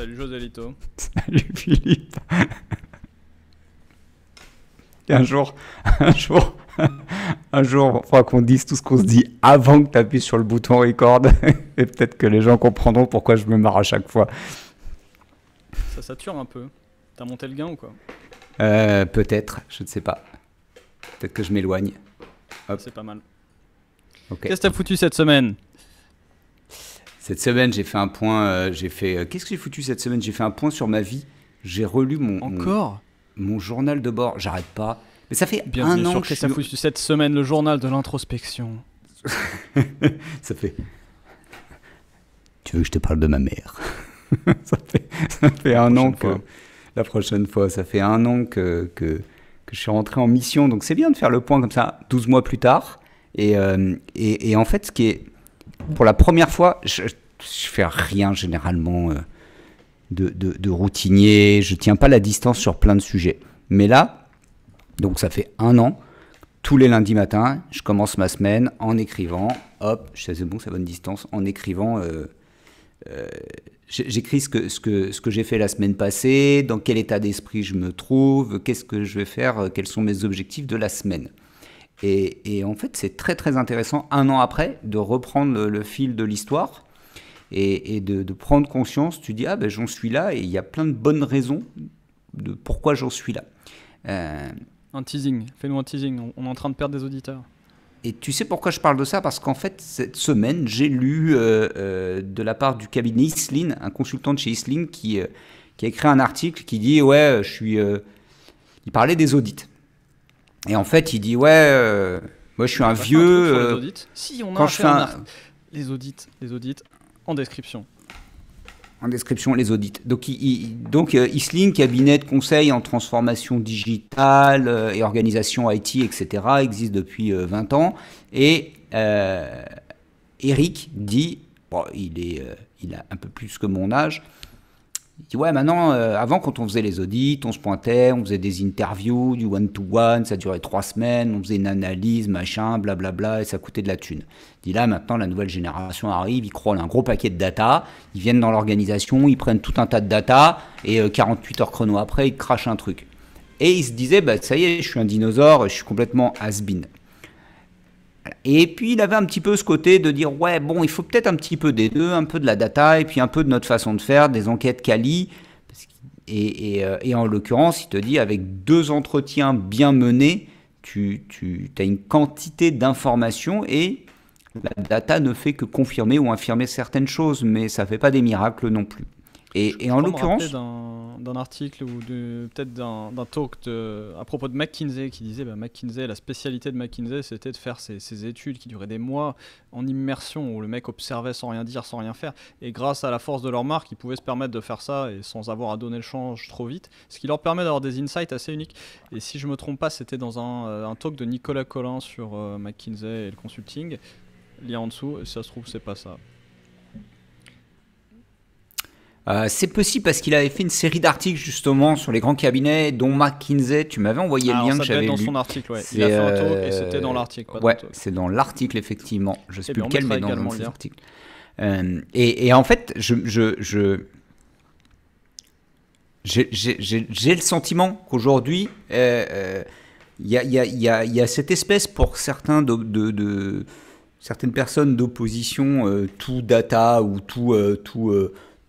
Salut José Lito. Salut Philippe. un jour, un jour, un jour, faudra qu'on dise tout ce qu'on se dit avant que tu appuies sur le bouton record. Et peut-être que les gens comprendront pourquoi je me marre à chaque fois. Ça sature un peu. T'as monté le gain ou quoi euh, Peut-être, je ne sais pas. Peut-être que je m'éloigne. C'est pas mal. Qu'est-ce que t'as foutu cette semaine cette semaine, j'ai fait un point. Euh, j'ai fait. Euh, qu'est-ce que j'ai foutu cette semaine J'ai fait un point sur ma vie. J'ai relu mon Encore mon, journal de bord. J'arrête pas. Mais ça fait un an que j'ai foutu ça cette semaine, le journal de l'introspection. Ça fait. Tu veux que je te parle de ma mère ça, fait, ça fait un an que. La prochaine fois, ça fait un an que, que, que je suis rentré en mission. Donc c'est bien de faire le point comme ça, 12 mois plus tard. Et, euh, et, et en fait, ce qui est pour la première fois, je, je fais rien généralement euh, de, routinier, je tiens pas la distance sur plein de sujets. Mais là, donc ça fait un an, tous les lundis matins, je commence ma semaine en écrivant, hop, je sais bon, c'est bonne distance, en écrivant. Euh, euh, j'écris ce que, ce que, ce que j'ai fait la semaine passée, dans quel état d'esprit je me trouve, qu'est-ce que je vais faire, quels sont mes objectifs de la semaine. Et, en fait, c'est très très intéressant, un an après, de reprendre le, fil de l'histoire et, de, prendre conscience. Tu dis, ah ben j'en suis là, et il y a plein de bonnes raisons de pourquoi j'en suis là. Un euh, teasing, fais-nous un teasing, on, est en train de perdre des auditeurs. Et tu sais pourquoi je parle de ça Parce qu'en fait, cette semaine, j'ai lu euh, euh, de la part du cabinet Islin, un consultant de chez Islin, qui, qui a écrit un article qui dit Ouais, je suis. il parlait des audits. Et en fait, il dit Ouais, euh, moi je suis un vieux. Euh, si, on a quand je fais un... Les audits, les audits en description. En description, les audits. Donc, il, donc euh, Isling, cabinet de conseil en transformation digitale et organisation IT, etc., existe depuis 20 ans. Et Eric dit bon, il, est, il a un peu plus que mon âge. Il dit ouais maintenant, euh, avant quand on faisait les audits, on se pointait, on faisait des interviews, du one-to-one, ça durait trois semaines, on faisait une analyse, machin, blablabla, et ça coûtait de la thune. Il dit là maintenant la nouvelle génération arrive, ils croient un gros paquet de data, ils viennent dans l'organisation, ils prennent tout un tas de data, et 48 euh, heures chrono après, ils crachent un truc. Et ils se disaient, bah, ça y est, je suis un dinosaure, je suis complètement has et puis il avait un petit peu ce côté de dire ouais bon il faut peut-être un petit peu des deux, un peu de la data et puis un peu de notre façon de faire, des enquêtes quali. Euh, et, en l'occurrence il te dit avec deux entretiens bien menés, tu, tu as une quantité d'informations et la data ne fait que confirmer ou infirmer certaines choses, mais ça ne fait pas des miracles non plus. Et, en l'occurrence. D'un article ou peut-être d'un talk à propos de McKinsey qui disait bah, McKinsey, la spécialité de McKinsey, c'était de faire ces études qui duraient des mois en immersion où le mec observait sans rien dire, sans rien faire. Et grâce à la force de leur marque, ils pouvaient se permettre de faire ça et sans avoir à donner le change trop vite, ce qui leur permet d'avoir des insights assez uniques. Et si je me trompe pas, c'était dans un, euh, talk de Nicolas Collin sur euh, McKinsey et le consulting. Lien en dessous, si ça se trouve, c'est pas ça. Euh, c'est possible parce qu'il avait fait une série d'articles justement sur les grands cabinets, dont McKinsey. Tu m'avais envoyé le ah, lien que j'avais lu. dans son article, Il a fait un tour et euh, c'était dans l'article. Ouais, c'est dans l'article effectivement. Je eh sais plus lequel, mais dans, l'article. Euh, et, et, en fait, je, je, je j'ai le sentiment qu'aujourd'hui, il y, a, cette espèce pour certains de, certaines personnes d'opposition, euh, tout data ou tout, tout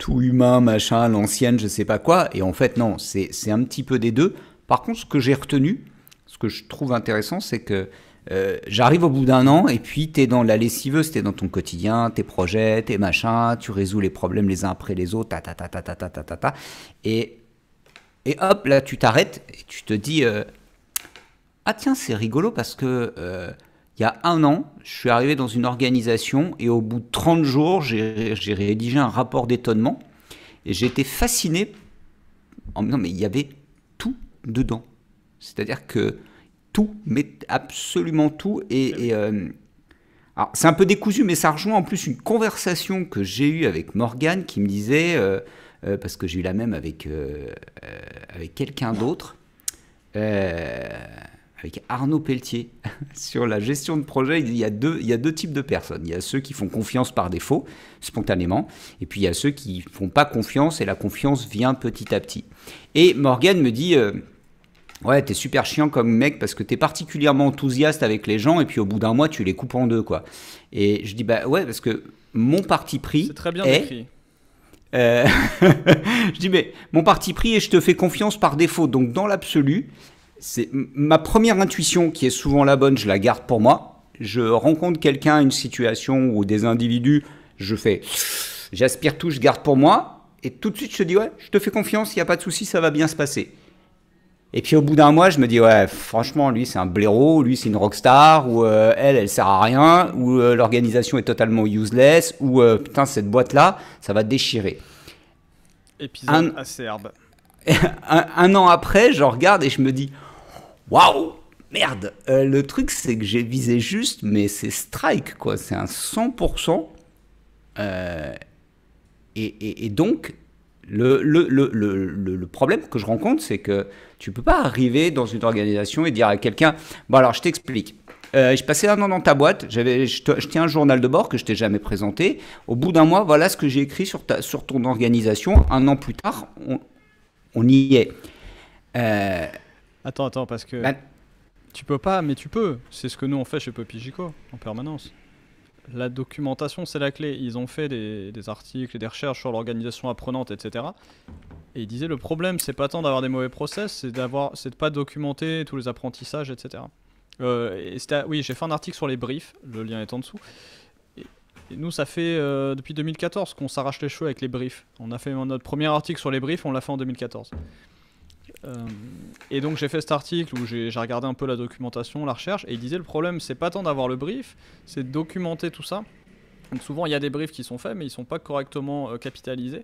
tout humain, machin, l'ancienne, je sais pas quoi. Et en fait, non, c'est un petit peu des deux. Par contre, ce que j'ai retenu, ce que je trouve intéressant, c'est que euh, j'arrive au bout d'un an et puis t'es dans la lessiveuse, t'es dans ton quotidien, tes projets, tes machins, tu résous les problèmes les uns après les autres, ta ta ta ta ta ta ta ta, ta. Et, et hop, là tu t'arrêtes et tu te dis euh, Ah tiens, c'est rigolo parce que euh, il y a un an, je suis arrivé dans une organisation et au bout de 30 jours, j'ai rédigé un rapport d'étonnement et j'étais fasciné en me disant, mais il y avait tout dedans. C'est-à-dire que tout, mais absolument tout. Et, ah euh, c'est un peu décousu, mais ça rejoint en plus une conversation que j'ai eue avec Morgane qui me disait, euh, euh, parce que j'ai eu la même avec, avec quelqu'un d'autre, avec Arnaud Pelletier sur la gestion de projet. Il y, a deux, il deux types de personnes. Il y a ceux qui font confiance par défaut, spontanément, et puis il y a ceux qui ne font pas confiance, et la confiance vient petit à petit. Et Morgan me dit... ouais euh, Ouais, t'es super chiant comme mec parce que t'es particulièrement enthousiaste avec les gens et puis au bout d'un mois tu les coupes en deux quoi. Et je dis bah ouais parce que mon parti pris. C'est très bien euh, je dis mais mon parti pris et je te fais confiance par défaut donc dans l'absolu c'est ma première intuition qui est souvent la bonne, je la garde pour moi. Je rencontre quelqu'un, une situation ou des individus, je fais, j'aspire tout, je garde pour moi. Et tout de suite, je te dis, ouais, je te fais confiance, il n'y a pas de souci, ça va bien se passer. Et puis au bout d'un mois, je me dis, ouais, franchement, lui, c'est un blaireau, lui, c'est une rockstar, ou euh, elle, elle sert à rien, ou euh, l'organisation est totalement useless, ou euh, putain, cette boîte-là, ça va déchirer. Épisode un... un an après, je regarde et je me dis, waouh Merde euh, Le truc, c'est que j'ai visé juste, mais c'est strike, quoi. C'est un 100%. Euh, et, donc, le, problème que je rencontre, c'est que tu peux pas arriver dans une organisation et dire à quelqu'un Bon, alors, je t'explique. Euh, je passais un an dans ta boîte, j'avais, je, tiens un journal de bord que je t'ai jamais présenté. Au bout d'un mois, voilà ce que j'ai écrit sur, ton organisation. Un an plus tard, on, on y est. Euh, Attends, attends, parce que. Ben- tu peux pas, mais tu peux. C'est ce que nous on fait chez Popijico en permanence. La documentation, c'est la clé. Ils ont fait des, articles et des recherches sur l'organisation apprenante, etc. Et ils disaient le problème, c'est pas tant d'avoir des mauvais process, c'est d'avoir, c'est de pas documenter tous les apprentissages, etc. et euh, oui, j'ai fait un article sur les briefs. Le lien est en dessous. Et, nous, ça fait euh, depuis 2014 qu'on s'arrache les cheveux avec les briefs. On a fait notre premier article sur les briefs, on l'a fait en 2014. Euh, et donc j'ai fait cet article où j'ai regardé un peu la documentation, la recherche, et il disait le problème c'est pas tant d'avoir le brief, c'est de documenter tout ça. Donc souvent il y a des briefs qui sont faits mais ils sont pas correctement euh, capitalisés.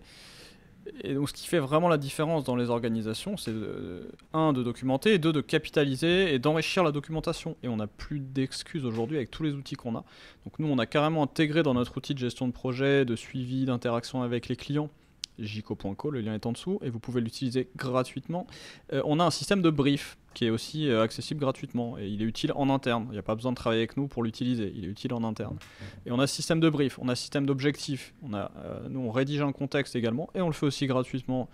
Et donc ce qui fait vraiment la différence dans les organisations, c'est euh, un de documenter, et deux de capitaliser et d'enrichir la documentation. Et on n'a plus d'excuses aujourd'hui avec tous les outils qu'on a. Donc nous on a carrément intégré dans notre outil de gestion de projet, de suivi, d'interaction avec les clients, jico.co, le lien est en dessous, et vous pouvez l'utiliser gratuitement. Euh, on a un système de brief qui est aussi euh, accessible gratuitement, et il est utile en interne. Il n'y a pas besoin de travailler avec nous pour l'utiliser, il est utile en interne. Et on a système de brief, on a système d'objectifs, on euh, nous on rédige un contexte également, et on le fait aussi gratuitement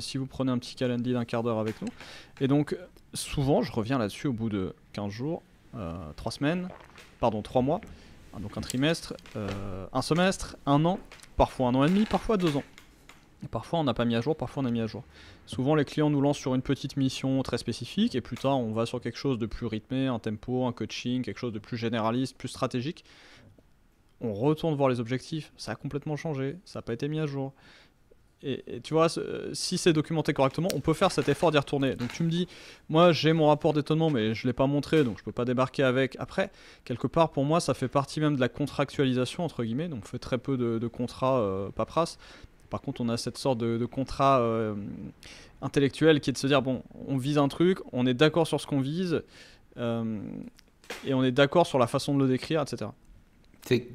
si vous prenez un petit calendrier d'un quart d'heure avec nous. Et donc souvent, je reviens là-dessus au bout de 15 jours, 3 semaines, pardon, 3 mois, donc un trimestre, un semestre, un an, parfois un an et demi, parfois deux ans parfois on n'a pas mis à jour, parfois on a mis à jour. Souvent les clients nous lancent sur une petite mission très spécifique et plus tard on va sur quelque chose de plus rythmé, un tempo, un coaching, quelque chose de plus généraliste, plus stratégique. On retourne voir les objectifs, ça a complètement changé, ça n'a pas été mis à jour. Et, tu vois, euh, si c'est documenté correctement, on peut faire cet effort d'y retourner. Donc tu me dis, moi j'ai mon rapport d'étonnement, mais je ne l'ai pas montré, donc je ne peux pas débarquer avec. Après, quelque part, pour moi, ça fait partie même de la contractualisation, entre guillemets, donc on fait très peu de, contrats euh, paperasse. Par contre, on a cette sorte de, contrat euh, intellectuel qui est de se dire bon, on vise un truc, on est d'accord sur ce qu'on vise, euh, et on est d'accord sur la façon de le décrire, etc.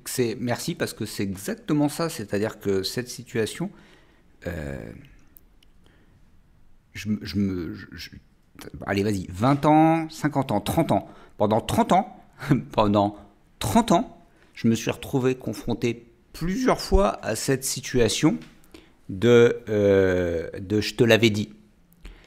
C'est, merci parce que c'est exactement ça, c'est-à-dire que cette situation, euh, je, me, allez vas-y, 20 ans, 50 ans, 30 ans, pendant 30 ans, pendant 30 ans, je me suis retrouvé confronté plusieurs fois à cette situation de, euh, de Je te l'avais dit.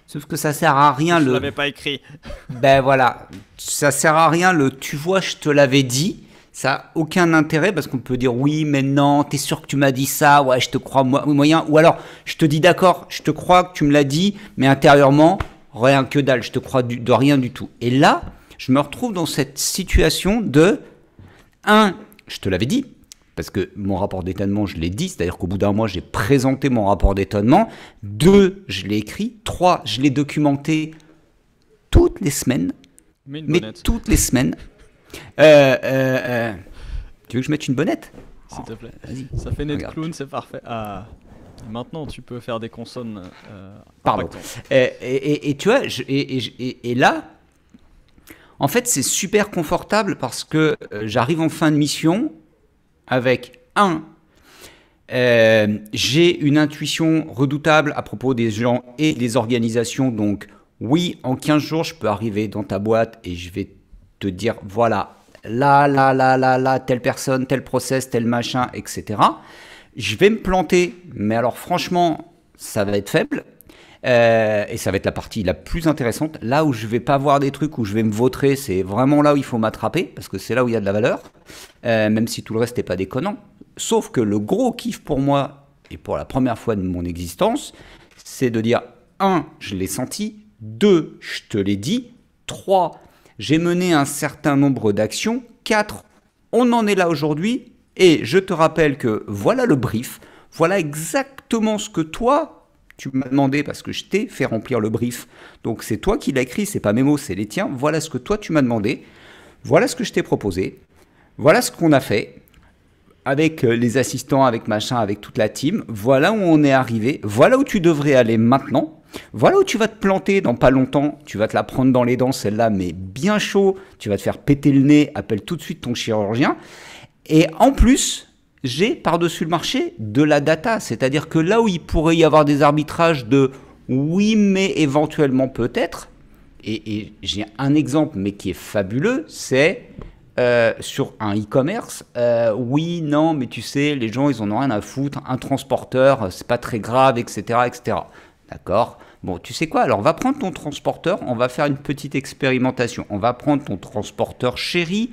Sauf que ça sert à rien le. Je l'avais pas écrit. ben voilà, ça sert à rien le tu vois, je te l'avais dit. Ça a aucun intérêt parce qu'on peut dire oui, mais non, t'es sûr que tu m'as dit ça, ouais, je te crois moyen. Ou alors, je te dis d'accord, je te crois que tu me l'as dit, mais intérieurement, rien que dalle, je te crois de rien du tout. Et là, je me retrouve dans cette situation de un, je te l'avais dit, parce que mon rapport d'étonnement, je l'ai dit, c'est-à-dire qu'au bout d'un mois, j'ai présenté mon rapport d'étonnement. Deux, je l'ai écrit. Trois, je l'ai documenté toutes les semaines. Mais, toutes les semaines. Euh, euh, euh, tu veux que je mette une bonnette S'il te oh, plaît. Ça fait net c'est parfait. Ah. Maintenant, tu peux faire des consonnes. Pardon. Et, tu vois, et, et là, en fait, c'est super confortable parce que j'arrive en fin de mission, avec un euh, j'ai une intuition redoutable à propos des gens et des organisations. Donc, oui, en 15 jours, je peux arriver dans ta boîte et je vais te dire voilà, là, là, là, là, là, telle personne, tel process, tel machin, etc. Je vais me planter, mais alors franchement, ça va être faible. Euh, et ça va être la partie la plus intéressante. Là où je vais pas voir des trucs où je vais me vautrer, c'est vraiment là où il faut m'attraper, parce que c'est là où il y a de la valeur, euh, même si tout le reste n'est pas déconnant. Sauf que le gros kiff pour moi, et pour la première fois de mon existence, c'est de dire 1. Je l'ai senti. 2. Je te l'ai dit. 3. J'ai mené un certain nombre d'actions. 4. On en est là aujourd'hui. Et je te rappelle que voilà le brief. Voilà exactement ce que toi, tu m'as demandé parce que je t'ai fait remplir le brief. Donc c'est toi qui l'as écrit, c'est pas mes mots, c'est les tiens. Voilà ce que toi tu m'as demandé. Voilà ce que je t'ai proposé. Voilà ce qu'on a fait avec euh, les assistants, avec machin, avec toute la team. Voilà où on est arrivé. Voilà où tu devrais aller maintenant. Voilà où tu vas te planter dans pas longtemps. Tu vas te la prendre dans les dents, celle-là, mais bien chaud. Tu vas te faire péter le nez. Appelle tout de suite ton chirurgien. Et en plus, j'ai par-dessus le marché de la data. C'est-à-dire que là où il pourrait y avoir des arbitrages de oui, mais éventuellement peut-être, et, j'ai un exemple, mais qui est fabuleux, c'est euh, sur un e-commerce. Euh, oui, non, mais tu sais, les gens, ils en ont rien à foutre. Un transporteur, c'est pas très grave, etc., etc. D'accord Bon, tu sais quoi Alors, on va prendre ton transporteur, on va faire une petite expérimentation. On va prendre ton transporteur chéri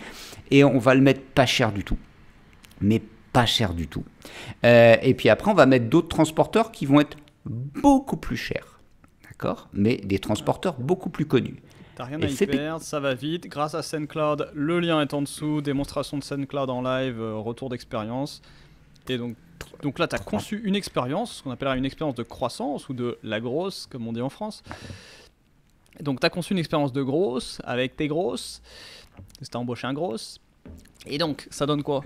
et on va le mettre pas cher du tout. Mais pas cher du tout. Euh, et puis après, on va mettre d'autres transporteurs qui vont être beaucoup plus chers. D'accord Mais des transporteurs beaucoup plus connus. T'as rien à y perdre, ça va vite. Grâce à SendCloud, le lien est en dessous. Démonstration de SendCloud en live, euh, retour d'expérience. Et donc, donc là, tu as conçu une expérience, ce qu'on appellera une expérience de croissance ou de la grosse, comme on dit en France. Donc, tu as conçu une expérience de grosse avec tes grosses. c'est as embauché un grosse. Et donc, ça donne quoi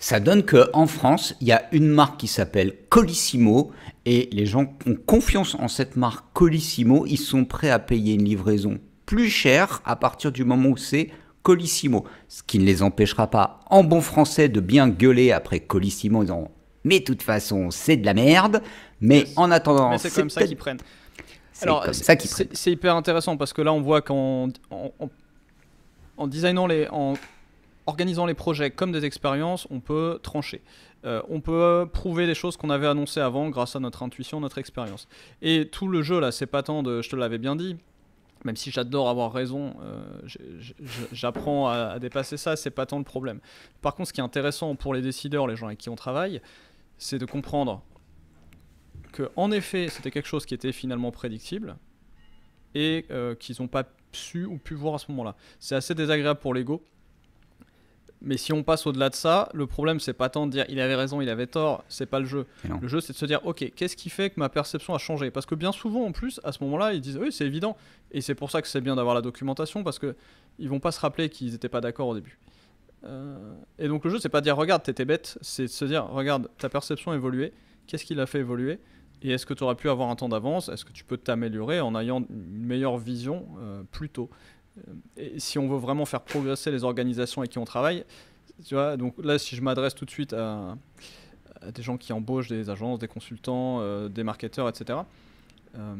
ça donne qu'en France, il y a une marque qui s'appelle Colissimo et les gens ont confiance en cette marque Colissimo. Ils sont prêts à payer une livraison plus chère à partir du moment où c'est Colissimo. Ce qui ne les empêchera pas, en bon français, de bien gueuler après Colissimo en disant Mais de toute façon, c'est de la merde. Mais en attendant. c'est comme ça qu'ils prennent. c'est hyper intéressant parce que là, on voit qu'en en, en, designant les. En organisant les projets comme des expériences, on peut trancher. Euh, on peut prouver des choses qu'on avait annoncées avant grâce à notre intuition, notre expérience. Et tout le jeu, là, c'est pas tant de je te l'avais bien dit, même si j'adore avoir raison, euh, j'apprends à, dépasser ça, c'est pas tant le problème. Par contre, ce qui est intéressant pour les décideurs, les gens avec qui on travaille, c'est de comprendre que, en effet, c'était quelque chose qui était finalement prédictible et euh, qu'ils n'ont pas su ou pu voir à ce moment-là. C'est assez désagréable pour l'ego mais si on passe au-delà de ça, le problème, c'est pas tant de dire il avait raison, il avait tort, c'est pas le jeu. Le jeu, c'est de se dire ok, qu'est-ce qui fait que ma perception a changé Parce que bien souvent, en plus, à ce moment-là, ils disent oui, c'est évident. Et c'est pour ça que c'est bien d'avoir la documentation, parce que ils vont pas se rappeler qu'ils n'étaient pas d'accord au début. Euh, et donc le jeu, c'est pas de dire regarde, t'étais bête, c'est de se dire regarde, ta perception a évolué, qu'est-ce qui l'a fait évoluer et est-ce que tu aurais pu avoir un temps d'avance Est-ce que tu peux t'améliorer en ayant une meilleure vision euh, plus tôt euh, et si on veut vraiment faire progresser les organisations avec qui on travaille, tu vois, donc là, si je m'adresse tout de suite à, des gens qui embauchent des agences, des consultants, euh, des marketeurs, etc., euh,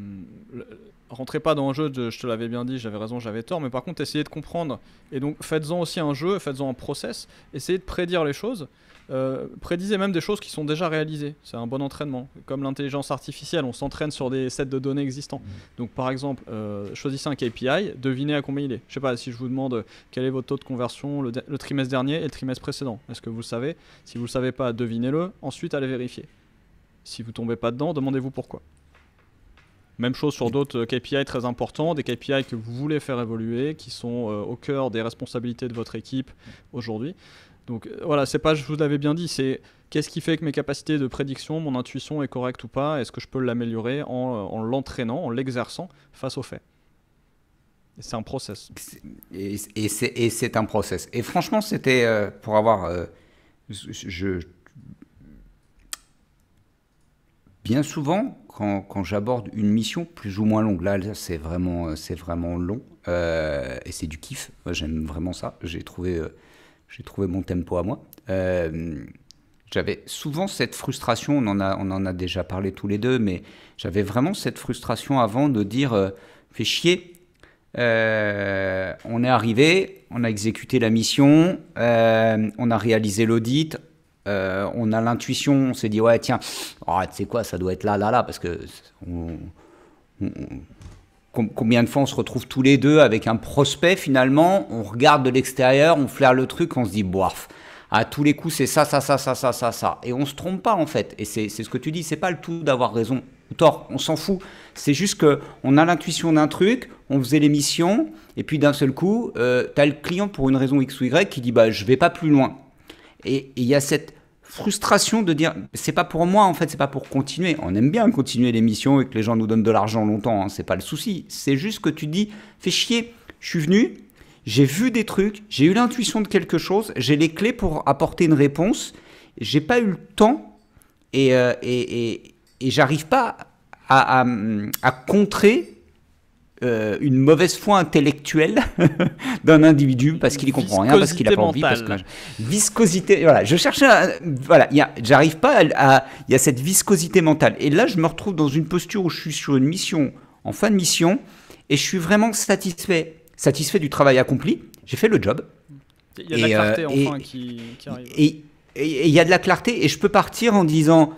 rentrez pas dans un jeu, je te l'avais bien dit, j'avais raison, j'avais tort, mais par contre, essayez de comprendre. Et donc, faites-en aussi un jeu, faites-en un process, essayez de prédire les choses. Euh, prédisez même des choses qui sont déjà réalisées. C'est un bon entraînement. Comme l'intelligence artificielle, on s'entraîne sur des sets de données existants. Mmh. Donc, par exemple, euh, choisissez un KPI, devinez à combien il est. Je sais pas, si je vous demande quel est votre taux de conversion le, trimestre dernier et le trimestre précédent, est-ce que vous le savez Si vous le savez pas, devinez-le, ensuite allez vérifier. Si vous tombez pas dedans, demandez-vous pourquoi. Même chose sur d'autres euh, KPI très importants, des KPI que vous voulez faire évoluer, qui sont euh, au cœur des responsabilités de votre équipe aujourd'hui. Donc euh, voilà, c'est pas, je vous l'avais bien dit, c'est qu'est-ce qui fait que mes capacités de prédiction, mon intuition est correcte ou pas, est-ce que je peux l'améliorer en, l'entraînant, en l'exerçant face aux faits. C'est un process. Et, c'est un process. Et franchement, c'était pour avoir. je, bien souvent, quand, j'aborde une mission plus ou moins longue, là, c'est vraiment, euh, c'est vraiment long euh, et c'est du kiff. J'aime vraiment ça. J'ai trouvé, euh, j'ai trouvé mon tempo à moi. j'avais souvent cette frustration, on en, a, on en a déjà parlé tous les deux, mais j'avais vraiment cette frustration avant de dire fais chier, on est arrivé, on a exécuté la mission, on a réalisé l'audit, euh, on a l'intuition, on s'est dit, ouais, tiens, c'est oh, quoi, ça doit être là, là, là, parce que combien de fois on se retrouve tous les deux avec un prospect, finalement, on regarde de l'extérieur, on flaire le truc, on se dit, boif, à tous les coups, c'est ça, ça, ça, ça, ça, ça, ça. Et on se trompe pas, en fait. Et c'est ce que tu dis, c'est pas le tout d'avoir raison ou tort, on s'en fout. C'est juste que on a l'intuition d'un truc, on faisait l'émission, et puis d'un seul coup, euh, tu le client pour une raison X ou Y qui dit, bah, je vais pas plus loin. Et il y a cette frustration de dire c'est pas pour moi en fait, c'est pas pour continuer. On aime bien continuer l'émission et que les gens nous donnent de l'argent longtemps, hein, c'est pas le souci. C'est juste que tu dis fais chier, je suis venu, j'ai vu des trucs, j'ai eu l'intuition de quelque chose, j'ai les clés pour apporter une réponse, j'ai pas eu le temps et, euh, j'arrive pas à, à contrer euh, une mauvaise foi intellectuelle d'un individu parce qu'il y comprend rien, parce qu'il n'a pas envie, parce que viscosité. Voilà, je cherchais. À, voilà, j'arrive pas à. Il y a cette viscosité mentale. Et là, je me retrouve dans une posture où je suis sur une mission, en fin de mission, et je suis vraiment satisfait, satisfait du travail accompli. J'ai fait le job. Il y a de la euh, clarté enfin qui, qui, Et il y a de la clarté et je peux partir en disant.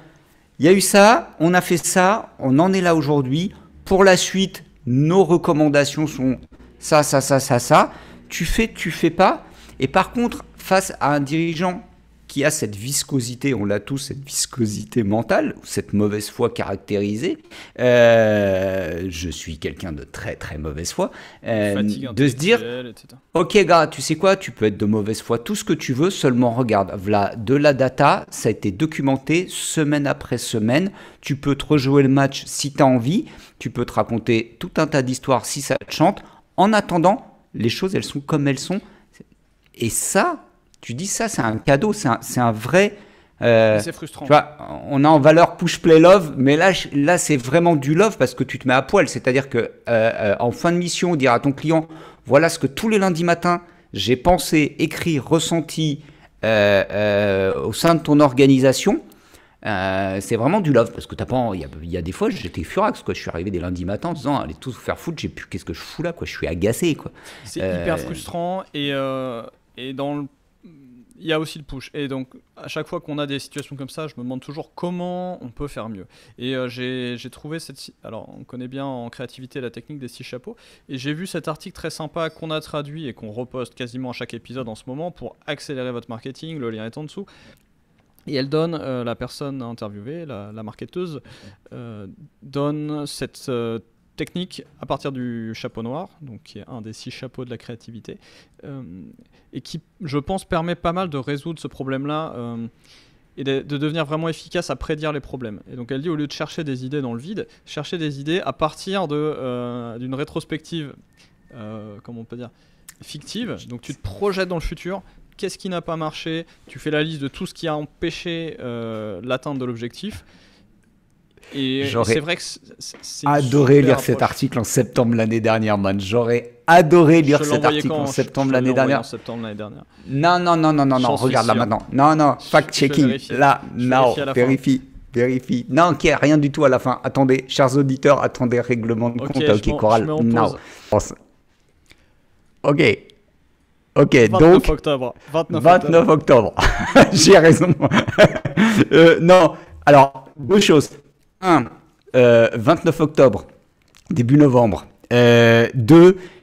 Il y a eu ça, on a fait ça, on en est là aujourd'hui. Pour la suite, nos recommandations sont ça, ça, ça, ça, ça, tu fais, tu fais pas. Et par contre, face à un dirigeant qui a cette viscosité, on l'a tous, cette viscosité mentale, cette mauvaise foi caractérisée. Euh, je suis quelqu'un de très très mauvaise foi. Euh, de se dire, ok gars, tu sais quoi, tu peux être de mauvaise foi tout ce que tu veux, seulement regarde, voilà de la data, ça a été documenté semaine après semaine. Tu peux te rejouer le match si tu as envie, tu peux te raconter tout un tas d'histoires si ça te chante. En attendant, les choses, elles sont comme elles sont. Et ça, tu dis ça, c'est un cadeau, c'est un, un, vrai. Euh, c'est frustrant. on a en valeur push play love, mais là, là c'est vraiment du love parce que tu te mets à poil. C'est-à-dire que euh, euh, en fin de mission, dire à ton client, voilà ce que tous les lundis matins j'ai pensé, écrit, ressenti au sein de ton organisation. c'est vraiment du love parce que t'as pas. Il y, a des fois, j'étais furax quoi. Je suis arrivé des lundis matins en disant, allez tous vous faire foutre. J'ai plus. Qu'est-ce que je fous là quoi Je suis agacé quoi. C'est hyper frustrant et et dans le il y a aussi le push. Et donc, à chaque fois qu'on a des situations comme ça, je me demande toujours comment on peut faire mieux. Et euh, j'ai trouvé cette. Alors, on connaît bien en créativité la technique des six chapeaux. Et j'ai vu cet article très sympa qu'on a traduit et qu'on reposte quasiment à chaque épisode en ce moment pour accélérer votre marketing. Le lien est en dessous. Et elle donne, euh, la personne interviewée, la, la marketeuse, euh, donne cette technique à partir du chapeau noir, donc qui est un des six chapeaux de la créativité, euh, et qui, je pense, permet pas mal de résoudre ce problème-là euh, et de, devenir vraiment efficace à prédire les problèmes. Et donc elle dit, au lieu de chercher des idées dans le vide, chercher des idées à partir euh, d'une rétrospective, comment on peut dire, fictive, donc tu te projettes dans le futur. Qu'est-ce qui n'a pas marché Tu fais la liste de tout ce qui a empêché l'atteinte de l'objectif J'aurais vrai que adoré lire cet article en septembre l'année dernière, man. J'aurais adoré lire cet article en septembre l'année dernière. Non, non, non, non, non, non. Regarde là maintenant. Non, non. Fact checking. Là, now. Vérifie. Vérifie. Non, ok, rien du tout à la fin. Attendez, chers auditeurs, attendez règlement de okay, compte. Ok, Coral, now. Ok, Ok, 29 donc. Octobre. 29, octobre. J'ai raison. Euh, non, alors, deux choses. 1. 29 euh, octobre, début novembre. 2. Euh,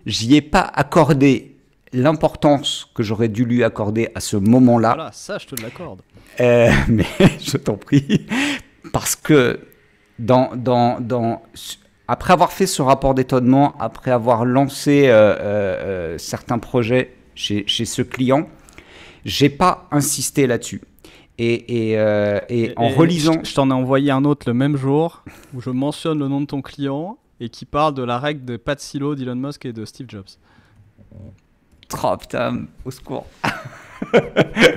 j'y ai pas accordé l'importance que j'aurais dû lui accorder à ce moment-là. Voilà, ça, je te l'accorde. Euh, mais je t'en prie. Parce que dans, dans, dans, après avoir fait ce rapport d'étonnement, après avoir lancé certains projets chez, chez ce client, j'ai pas insisté là-dessus. Euh, et, en relisant. Je t'en ai envoyé un autre le même jour où je mentionne le nom de ton client et qui parle de la règle de Pat silo d'Elon Musk et de Steve Jobs. Trop, oh, putain, au secours.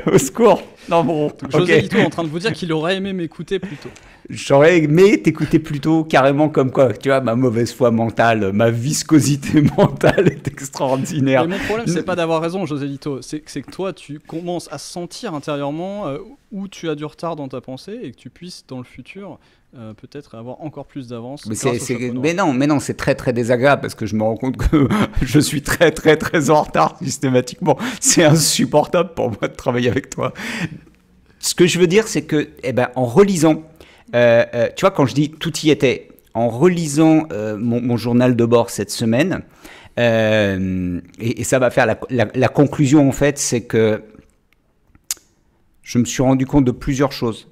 Au secours Non, bon. José Lito est en train de vous dire qu'il aurait aimé m'écouter plus tôt. J'aurais aimé t'écouter plus tôt, carrément comme quoi, tu vois, ma mauvaise foi mentale, ma viscosité mentale est extraordinaire. Mais mon problème, c'est pas d'avoir raison, José Lito, c'est que toi, tu commences à sentir intérieurement euh, où tu as du retard dans ta pensée et que tu puisses, dans le futur, euh, peut-être avoir encore plus d'avance. mais, non, mais non, c'est très très désagréable parce que je me rends compte que je suis très très très en retard systématiquement. C'est insupportable pour moi de travailler avec toi. Ce que je veux dire, c'est que, eh ben, en relisant, euh, euh, tu vois, quand je dis tout y était, en relisant euh, mon, journal de bord cette semaine, et, ça va faire la, conclusion en fait, c'est que je me suis rendu compte de plusieurs choses.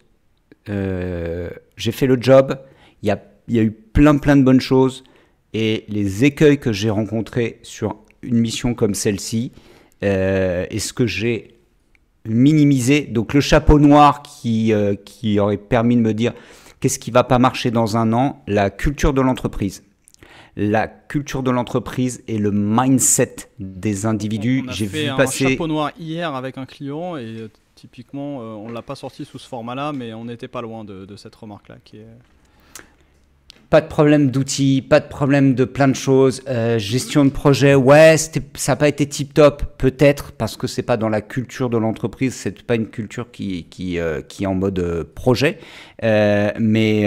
j'ai fait le job, il y a, y a eu plein plein de bonnes choses, et les écueils que j'ai rencontrés sur une mission comme celle-ci, euh, est et ce que j'ai minimisé. Donc le chapeau noir euh, qui, aurait permis de me dire qu'est-ce qui va pas marcher dans un an, la culture de l'entreprise. La culture de l'entreprise et le mindset des individus. J'ai vu passer. un chapeau noir hier avec un client et euh, typiquement, on ne l'a pas sorti sous ce format-là, mais on n'était pas loin de, de cette remarque-là qui est pas de problème d'outils, pas de problème de plein de choses, euh, gestion de projet, ouais, ça n'a pas été tip top, peut-être, parce que c'est pas dans la culture de l'entreprise, c'est pas une culture qui, qui, euh, qui est en mode euh, projet, mais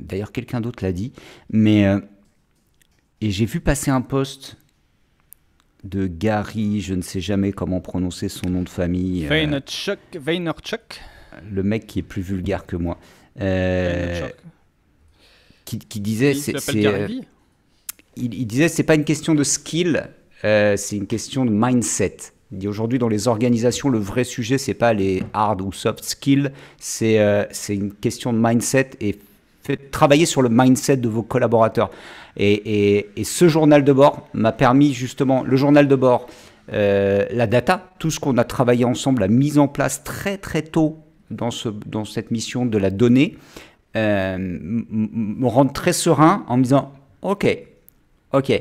d'ailleurs quelqu'un d'autre l'a dit, mais et j'ai vu passer un poste de Gary, je ne sais jamais comment prononcer son nom de famille. Vaynerchuk, Vaynerchuk. Le mec qui est plus vulgaire que moi qui, disait c'est euh, il, disait c'est pas une question de skill, euh, c'est une question de mindset. Il dit aujourd'hui dans les organisations le vrai sujet c'est pas les hard ou soft skills, c'est euh, c'est une question de mindset et fait travailler sur le mindset de vos collaborateurs. Et, ce journal de bord m'a permis justement, le journal de bord, la data, tout ce qu'on a travaillé ensemble, la mise en place très très tôt dans, ce, dans cette mission de la donnée, euh, me rendre très serein en me disant ok, ok.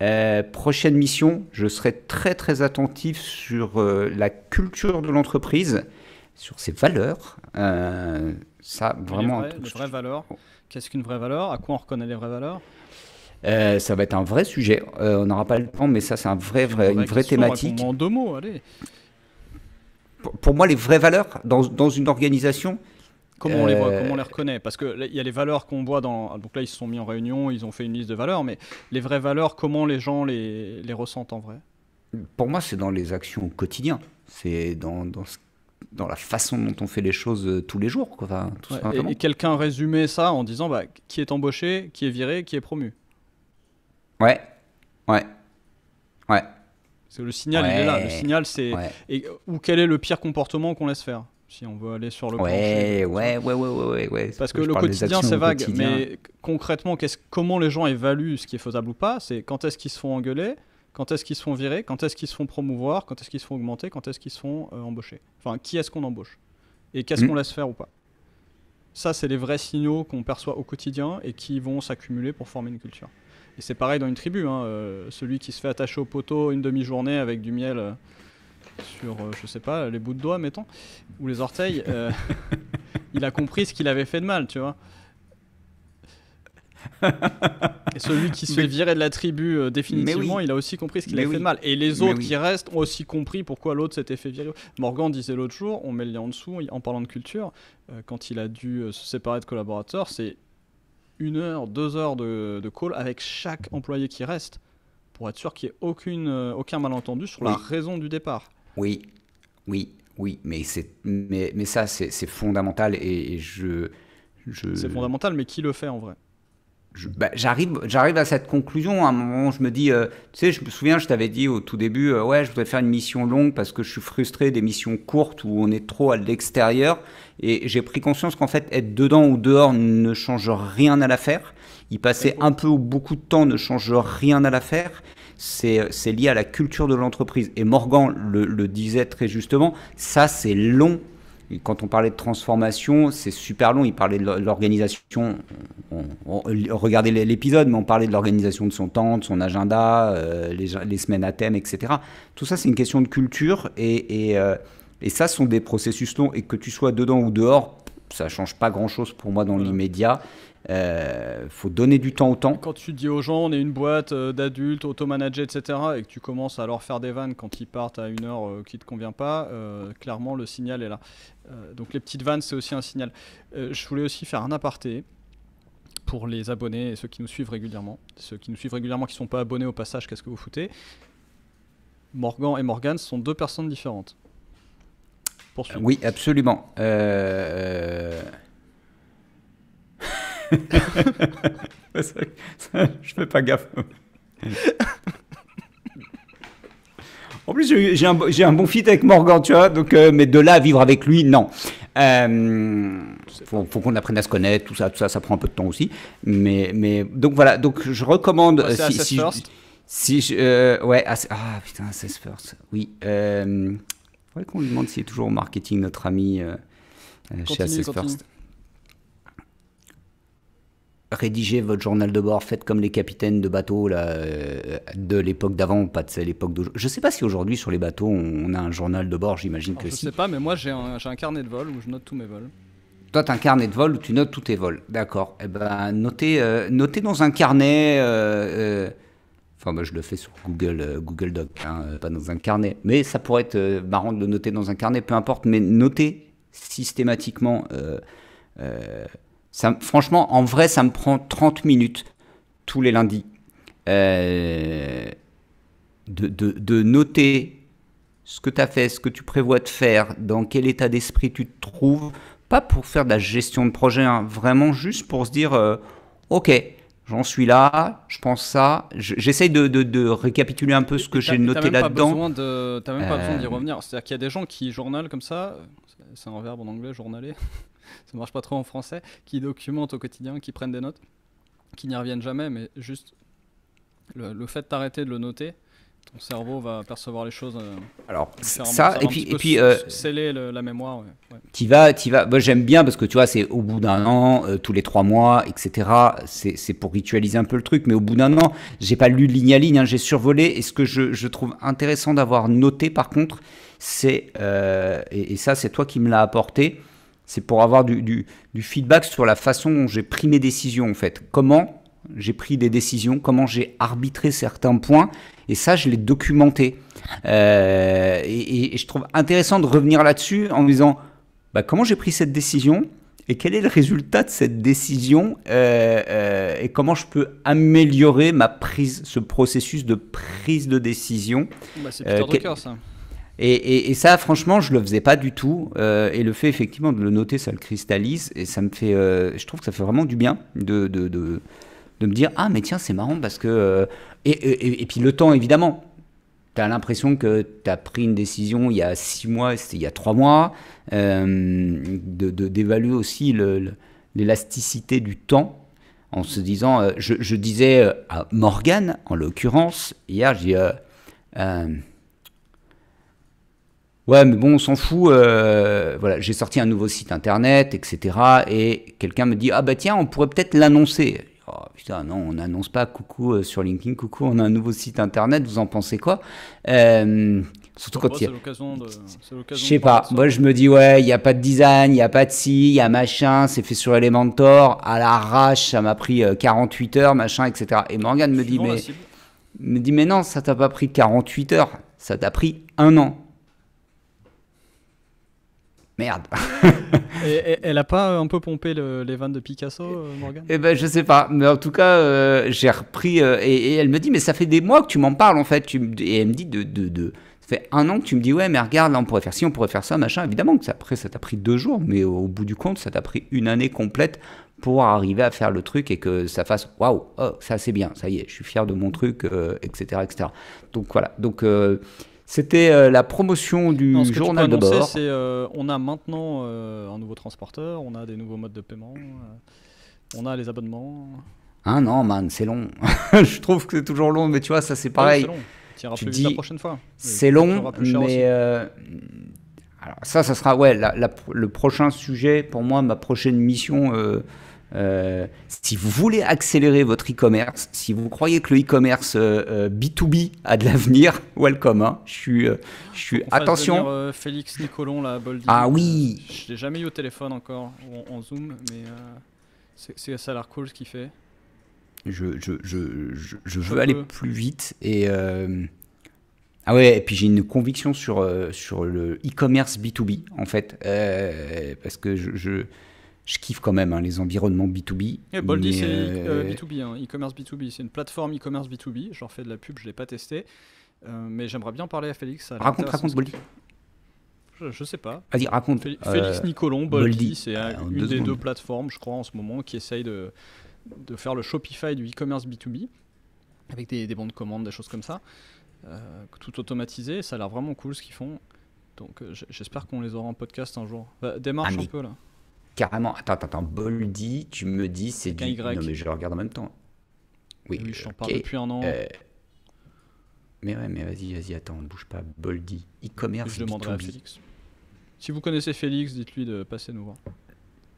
Euh, prochaine mission, je serai très très attentif sur euh, la culture de l'entreprise, sur ses valeurs. ça, vraiment. Vrais, les vraies valeurs. Qu'est-ce qu'une vraie valeur À quoi on reconnaît les vraies valeurs ça va être un vrai sujet. on n'aura pas le temps, mais ça, c'est un vrai, vrai, une vraie, thématique. En deux mots, allez. Pour, moi, les vraies valeurs dans, dans une organisation, Comment on les euh, on les reconnaît Parce qu'il y a les valeurs qu'on voit dans. Donc là, ils se sont mis en réunion, ils ont fait une liste de valeurs, mais les vraies valeurs, comment les gens les, ressentent en vrai Pour moi, c'est dans les actions au quotidien. C'est dans, dans, la façon dont on fait les choses euh, tous les jours. Quoi. va et, quelqu'un résumait ça en disant bah, qui est embauché, qui est viré, qui est promu. Ouais, ouais, ouais. C'est le signal, il est là. Le signal, c'est. Ou quel est le pire comportement qu'on laisse faire si on veut aller sur le ouais, ouais, ouais, ouais, ouais, ouais, Parce que, le quotidien, c'est vague, mais concrètement, comment les gens évaluent ce qui est faisable ou pas C'est quand est-ce qu'ils se font engueuler Quand est-ce qu'ils se font virer Quand est-ce qu'ils se font promouvoir Quand est-ce qu'ils se font augmenter Quand est-ce qu'ils se font euh, embaucher Enfin, qui est-ce qu'on embauche Et qu'est-ce mm. qu'on laisse faire ou pas Ça, c'est les vrais signaux qu'on perçoit au quotidien et qui vont s'accumuler pour former une culture. Et c'est pareil dans une tribu. Hein, euh, celui qui se fait attacher au poteau une demi-journée avec du miel euh, sur, euh, je sais pas, les bouts de doigts, mettons, ou les orteils, euh, il a compris ce qu'il avait fait de mal, tu vois. Et celui qui se virer de la tribu euh, définitivement, il a aussi compris ce qu'il avait fait de mal. Et les autres qui restent ont aussi compris pourquoi l'autre s'était fait virer. Morgan disait l'autre jour, on met le lien en dessous, en parlant de culture, quand il a dû se séparer de collaborateurs, c'est une heure, deux heures de, call avec chaque employé qui reste pour être sûr qu'il n'y ait aucun malentendu sur la raison du départ. Oui, oui, oui, mais, mais, mais ça, c'est fondamental et, je. je... C'est fondamental, mais qui le fait en vrai bah, j'arrive j'arrive à cette conclusion à un moment je me dis euh, tu sais je me souviens je t'avais dit au tout début euh, ouais je voudrais faire une mission longue parce que je suis frustré des missions courtes où on est trop à l'extérieur et j'ai pris conscience qu'en fait être dedans ou dehors ne change rien à l'affaire y passer un peu ou beaucoup de temps ne change rien à l'affaire c'est lié à la culture de l'entreprise. Et Morgan le, disait très justement, ça c'est long. Et quand on parlait de transformation, c'est super long. Il parlait de l'organisation. Regardez l'épisode, mais on parlait de l'organisation de son temps, de son agenda, euh, les, semaines à thème, etc. Tout ça, c'est une question de culture. Et, et euh, ça, sont des processus longs. Et que tu sois dedans ou dehors, ça change pas grand chose pour moi dans l'immédiat. Euh, faut donner du temps au temps. Quand tu dis aux gens, on est une boîte euh, d'adultes, auto-managés, etc., et que tu commences à leur faire des vannes quand ils partent à une heure euh, qui ne te convient pas, euh, clairement le signal est là. donc les petites vannes, c'est aussi un signal. je voulais aussi faire un aparté pour les abonnés et ceux qui nous suivent régulièrement. Ceux qui nous suivent régulièrement, qui ne sont pas abonnés au passage, qu'est-ce que vous foutez Morgan et Morgan sont deux personnes différentes. Poursuivre. Oui, absolument. Euh. je fais pas gaffe. En plus, j'ai un, bon fit avec Morgan, tu vois, donc, euh, mais de là à vivre avec lui, non. il euh, faut, qu'on apprenne à se connaître, tout ça, tout ça, ça prend un peu de temps aussi. Mais, mais donc voilà, donc je recommande. Bah, euh, si, first. je, ouais, ah, putain, c'est first. Oui. Euh, faudrait qu'on lui demande s'il est toujours au marketing, notre ami chez Assez First rédigez votre journal de bord, faites comme les capitaines de bateaux là, euh, de l'époque d'avant, pas de l'époque d'aujourd'hui. Je ne sais pas si aujourd'hui sur les bateaux on a un journal de bord, j'imagine que je si. Je sais pas, mais moi j'ai un, carnet de vol où je note tous mes vols. Toi, tu as un carnet de vol où tu notes tous tes vols. D'accord. Eh ben, notez, euh, dans un carnet. Euh, enfin, moi, bah, je le fais sur Google, Google Doc, hein, pas dans un carnet. Mais ça pourrait être marrant de le noter dans un carnet, peu importe. Mais notez systématiquement franchement, en vrai, ça me prend 30 minutes tous les lundis euh, de, noter ce que tu as fait, ce que tu prévois de faire, dans quel état d'esprit tu te trouves. Pas pour faire de la gestion de projet, hein, vraiment juste pour se dire euh, Ok, j'en suis là, je pense ça. J'essaye de, récapituler un peu ce que j'ai noté là-dedans. Tu n'as même pas besoin d'y euh, revenir. C'est-à-dire qu'il y a des gens qui journalent comme ça, c'est un verbe en anglais, journaler, ça marche pas trop en français, qui documentent au quotidien, qui prennent des notes, qui n'y reviennent jamais, mais juste le, fait d'arrêter de le noter, ton cerveau va percevoir les choses. Euh, Alors ça, et puis et puis euh, sceller la mémoire. Tu vas, vas. Moi j'aime bien parce que tu vois c'est au bout d'un an, euh, tous les trois mois, etc. C'est pour ritualiser un peu le truc, mais au bout d'un an, j'ai pas lu ligne à ligne, hein, j'ai survolé. Et ce que je, je trouve intéressant d'avoir noté par contre, c'est et, et, ça c'est toi qui me l'as apporté c'est pour avoir du, feedback sur la façon dont j'ai pris mes décisions, en fait. Comment j'ai pris des décisions, comment j'ai arbitré certains points, et ça, je l'ai documenté. Euh, et, je trouve intéressant de revenir là-dessus en me disant, bah, comment j'ai pris cette décision, et quel est le résultat de cette décision euh, euh, et comment je peux améliorer ma prise, ce processus de prise de décision bah, C'est ça. Et, ça, franchement, je le faisais pas du tout. Euh, et le fait effectivement de le noter, ça le cristallise et ça me fait, euh, je trouve que ça fait vraiment du bien de, de, me dire ah mais tiens c'est marrant parce que euh, et, puis le temps évidemment. Tu as l'impression que tu as pris une décision il y a six mois, c'était il y a trois mois, d'évaluer aussi l'élasticité du temps en se disant, je, disais à Morgane, en l'occurrence, hier, j'ai Ouais, mais bon, on s'en fout. Euh, voilà, j'ai sorti un nouveau site internet, etc. Et quelqu'un me dit Ah bah tiens, on pourrait peut-être l'annoncer. Oh, putain, non, on n'annonce pas coucou euh, sur LinkedIn, coucou, on a un nouveau site internet, vous en pensez quoi euh, Surtout quand il y a. Je sais pas, moi je me dis Ouais, il n'y a pas de design, il n'y a pas de si, il y a machin, c'est fait sur Elementor, à l'arrache, ça m'a pris 48 euh, heures, machin, etc. Et Morgane me dit, mais, me dit Mais non, ça t'a pas pris 48 heures, ça t'a pris un an. Merde. elle a pas euh, un peu pompé les vannes de Picasso, euh, Morgan Eh ben, je sais pas. Mais en tout cas, euh, j'ai repris. et, elle me dit, mais ça fait des mois que tu m'en parles, en fait. et elle me dit, de, ça fait un an que tu me dis, ouais, mais regarde, là, on pourrait faire ci, on pourrait faire ça, machin. Évidemment que ça, après, ça t'a pris deux jours, mais au, bout du compte, ça t'a pris une année complète pour arriver à faire le truc et que ça fasse waouh, oh, ça c'est bien, ça y est, je suis fier de mon truc, etc., etc. Donc voilà. Donc. C'était euh, la promotion du journal de C'est, euh, on a maintenant euh, un nouveau transporteur, on a des nouveaux modes de paiement, on a les abonnements. Ah non, man, c'est long. je trouve que c'est toujours long, mais tu vois, ça c'est pareil. c'est long. Tu plus dis, la prochaine fois. C'est long, mais alors ça, ça sera ouais, le prochain sujet pour moi, ma prochaine mission. Euh, si vous voulez accélérer votre e-commerce, si vous croyez que le e-commerce B2B euh, euh, a de l'avenir, welcome. Hein. Je suis, je suis attention. Félix Nicolon là, Boldy. Ah oui. je l'ai jamais eu au téléphone encore en, en zoom, mais c'est ça a l'air ce qu'il fait. Je, veux aller plus vite et ah ouais, et puis j'ai une conviction sur sur le e-commerce B2B en fait parce que je je kiffe quand même hein, les environnements B2B. Boldi eh, c'est B2B, euh, euh, hein, e-commerce B2B. C'est une plateforme e-commerce B2B. J'en fais de la pub, je ne l'ai pas testé. Euh, mais j'aimerais bien parler à Félix. raconte, raconte, Boldy. Je, sais pas. Vas-y, raconte. Félix, Nicolon, Boldy, c'est une des deux plateformes, je crois, en ce moment, qui essaye de, de faire le Shopify du e-commerce B2B, avec des, des bons de commande, des choses comme ça. tout automatisé, ça a l'air vraiment cool ce qu'ils font. Donc j'espère qu'on les aura en podcast un jour. Bah, démarche un peu là carrément. Attends, attends, attends. Boldy, tu me dis, c'est du. Non, mais je le regarde en même temps. Oui, je t'en parle depuis un an. Euh, mais ouais, mais vas-y, vas-y, attends, on ne bouge pas. Boldy, e-commerce. Je demande à Félix. Si vous connaissez Félix, dites-lui de passer nous voir.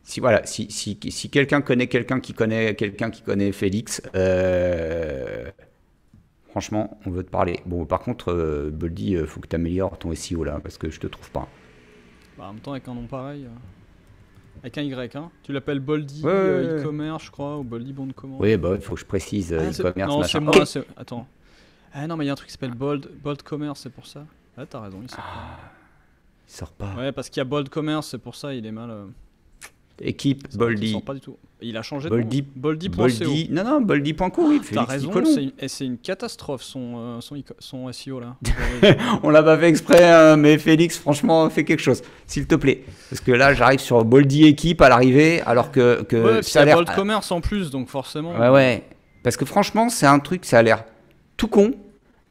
Si voilà, si, si, quelqu'un connaît quelqu'un qui connaît quelqu'un qui connaît Félix, euh, franchement, on veut te parler. Bon, par contre, euh, Boldy, faut que tu améliores ton SEO là, parce que je te trouve pas. Bah, en même temps, avec un nom pareil. Avec un Y, hein. Tu l'appelles Boldy euh, e-commerce, je crois, ou Boldy bon de commande. Oui, bah, il faut que je précise euh, ah, e-commerce. Non, c'est moi, Attends. Ah non, mais il y a un truc qui s'appelle Bold, Bold Commerce, c'est pour ça. Ah, t'as raison, il sort pas. Ah, il sort pas. Ouais, parce qu'il y a Bold Commerce, c'est pour ça, il est mal. Euh, équipe Boldy. Pas du tout. Il a changé de nom, Boldy. Oh. Non, non, Boldy.co, oui. T'as raison, eh, c'est une, catastrophe son, euh, son, son SEO là. On l'a pas fait exprès, hein, mais Félix, franchement, fais quelque chose, s'il te plaît. Parce que là, j'arrive sur Boldy équipe à l'arrivée, alors que. que ça a l'air. Bold ah. Commerce en plus, donc forcément. Ouais, ouais. Parce que franchement, c'est un truc, ça a l'air tout con,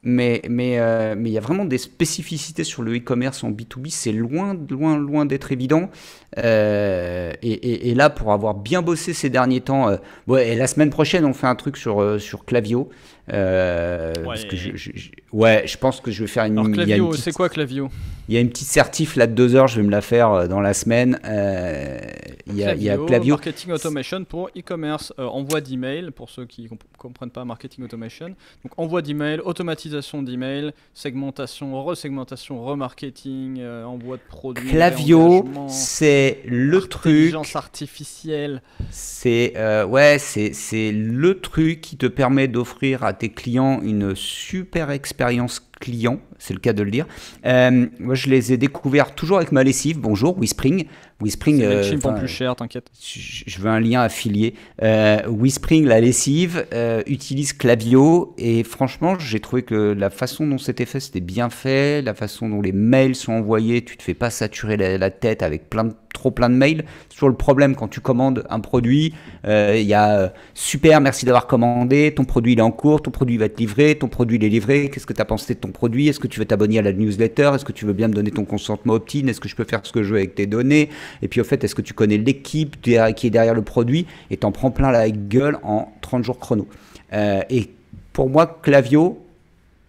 mais mais euh, mais il y a vraiment des spécificités sur le e-commerce en B2B, c'est loin loin loin d'être évident. Euh, et, là, pour avoir bien bossé ces derniers temps, euh, et la semaine prochaine, on fait un truc sur sur Clavio. Ouais, je, ouais, je pense que je vais faire une. Alors Clavio, c'est quoi Clavio il y a une petite certif là de deux heures, je vais me la faire euh, dans la semaine. Euh, il, y a, Clavio, Marketing Automation pour e-commerce, euh, envoi d'email, pour ceux qui ne comprennent pas Marketing Automation. Donc envoi d'email, automatisation d'email, segmentation, resegmentation, remarketing, envoi de produits. Clavio, c'est le truc. Intelligence artificielle. C'est ouais, c'est le truc qui te permet d'offrir à tes clients une super expérience clients, c'est le cas de le dire. Euh, moi, je les ai découverts toujours avec ma lessive. Bonjour, Whispring. Whispring. Euh, plus cher, t'inquiète. Je veux un lien affilié. Euh, Whispring, la lessive, euh, utilise Clavio. Et franchement, j'ai trouvé que la façon dont c'était fait, c'était bien fait. La façon dont les mails sont envoyés, tu te fais pas saturer la tête avec plein de trop plein de mails. Sur le problème quand tu commandes un produit, euh, il y a euh, super, merci d'avoir commandé, ton produit est en cours, ton produit va être livré, ton produit est livré, qu'est-ce que tu as pensé de ton produit, est-ce que tu veux t'abonner à la newsletter, est-ce que tu veux bien me donner ton consentement opt-in, est-ce que je peux faire ce que je veux avec tes données, et puis au fait, est-ce que tu connais l'équipe qui est derrière le produit, et t'en prends plein la gueule en 30 jours chrono. Euh, et pour moi, Clavio,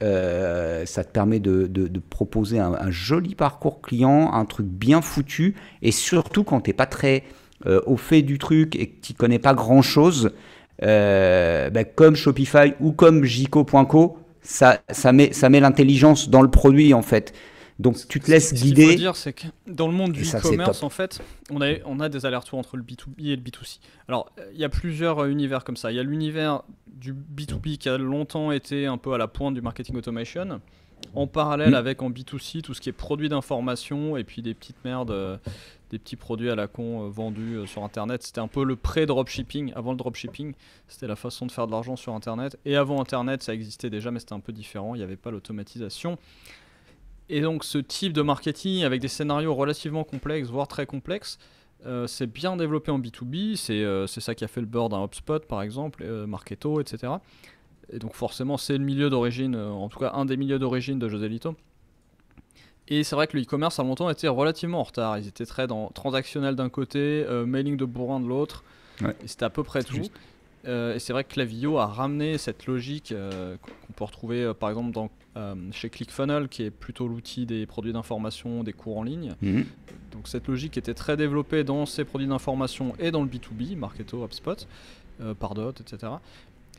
euh, ça te permet de, proposer un, joli parcours client, un truc bien foutu, et surtout quand tu n'es pas très euh, au fait du truc et que tu connais pas grand chose, euh, bah, comme Shopify ou comme Jico.co, ça, ça met, ça met l'intelligence dans le produit en fait. Donc tu te laisses guider. Ce qu'il faut dire, c'est que dans le monde du e-commerce, en fait, on a, on a des allers-retours entre le B2B et le B2C. Alors, il y a plusieurs euh, univers comme ça. Il y a l'univers du B2B qui a longtemps été un peu à la pointe du marketing automation, en parallèle mm. avec en B2C tout ce qui est produit d'information et puis des petites merdes, euh, des petits produits à la con euh, vendus sur Internet. C'était un peu le pré-dropshipping. Avant le dropshipping, c'était la façon de faire de l'argent sur Internet. Et avant Internet, ça existait déjà, mais c'était un peu différent. Il n'y avait pas l'automatisation. Et donc ce type de marketing avec des scénarios relativement complexes, voire très complexes, euh, c'est bien développé en B2B, euh, c'est ça qui a fait le beurre d'un HubSpot par exemple, euh, Marketo, etc. Et donc forcément c'est le milieu d'origine, en tout cas un des milieux d'origine de José Lito. Et c'est vrai que le e-commerce a longtemps été relativement en retard, ils étaient très dans transactionnel d'un côté, mailing de bourrin de l'autre, c'était à peu près tout. Euh, et c'est vrai que Clavio a ramené cette logique euh, qu'on peut retrouver euh, par exemple dans, chez ClickFunnels, qui est plutôt l'outil des produits d'information, des cours en ligne. Mhm. Donc cette logique était très développée dans ces produits d'information et dans le B2B, Marketo, HubSpot, Pardot, etc.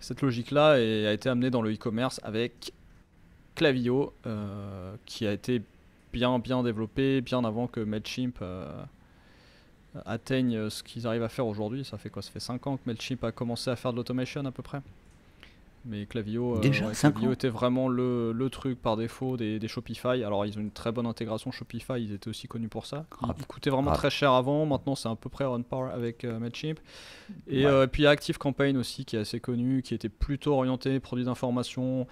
Cette logique-là a été amenée dans le e-commerce avec Clavio, qui a été bien bien développé, bien avant que Medchimp atteignent euh, ce qu'ils arrivent à faire aujourd'hui. Ça fait quoi Ça fait 5 ans que Mailchimp a commencé à faire de l'automation à peu près. Mais Clavio, euh, était vraiment le, le, truc par défaut des, Shopify. Alors ils ont une très bonne intégration Shopify, ils étaient aussi connus pour ça. Ils, coûtaient vraiment très cher avant, maintenant c'est à peu près on par avec euh, Mailchimp. Et, euh, puis il y ActiveCampaign aussi qui est assez connu, qui était plutôt orienté produits d'information,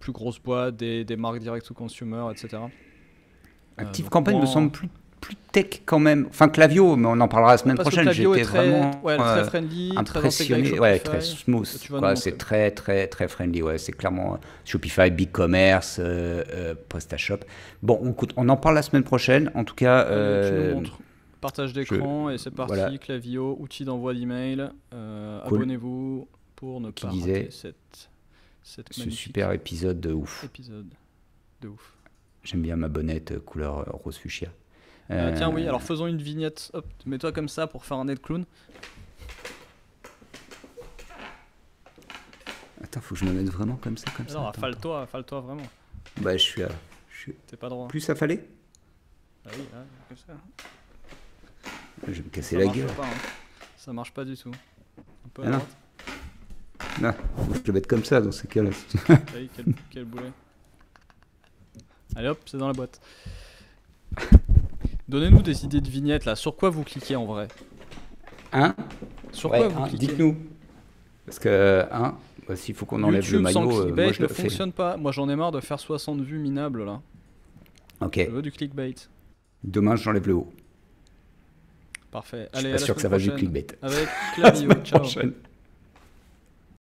plus grosse boîte, des, des marques direct to consumer, etc. ActiveCampaign me semble plus plus tech quand même. Enfin, Clavio, mais on en parlera la semaine prochaine. J'étais vraiment euh, friendly, impressionné. Très très smooth. C'est euh, très, très, très friendly. Ouais, c'est clairement euh, Shopify, Big Commerce, euh, PrestaShop. Bon, on, on en parle la semaine prochaine. En tout cas. Partage d'écran et c'est parti. Clavio, outil d'envoi d'email. Abonnez-vous pour ne pas rater cette, ce super épisode de ouf. Épisode de ouf. J'aime bien ma bonnette couleur rose fuchsia. Ah, euh, tiens, oui, alors faisons une vignette. Hop, mets-toi comme ça pour faire un head clown. Attends, faut que je me mette vraiment comme ça, comme non, ça. Non, affale-toi, affale-toi vraiment. Bah, je suis à. Je suis... T'es pas droit. Plus affalé Bah oui, comme hein, ça. Hein. Je vais me casser la gueule. Hein. Ça marche pas du tout. Un peu ah non. Non, ah, faut je le mette comme ça dans ces cas-là. quel, quel boulet. Allez hop, c'est dans la boîte. Donnez-nous des idées de vignettes là. Sur quoi vous cliquez en vrai Hein Sur quoi vous hein, cliquez Dites-nous. Parce que, hein, bah, s'il faut qu'on enlève le maillot, sans euh, clickbait, euh, moi, je ne fonctionne pas. Moi j'en ai marre de faire 60 vues minables là. Ok. Je veux du clickbait. Demain j'enlève le haut. Parfait. Allez, je suis pas sûr que ça va du clickbait. Avec Clavio, ciao. Prochaine.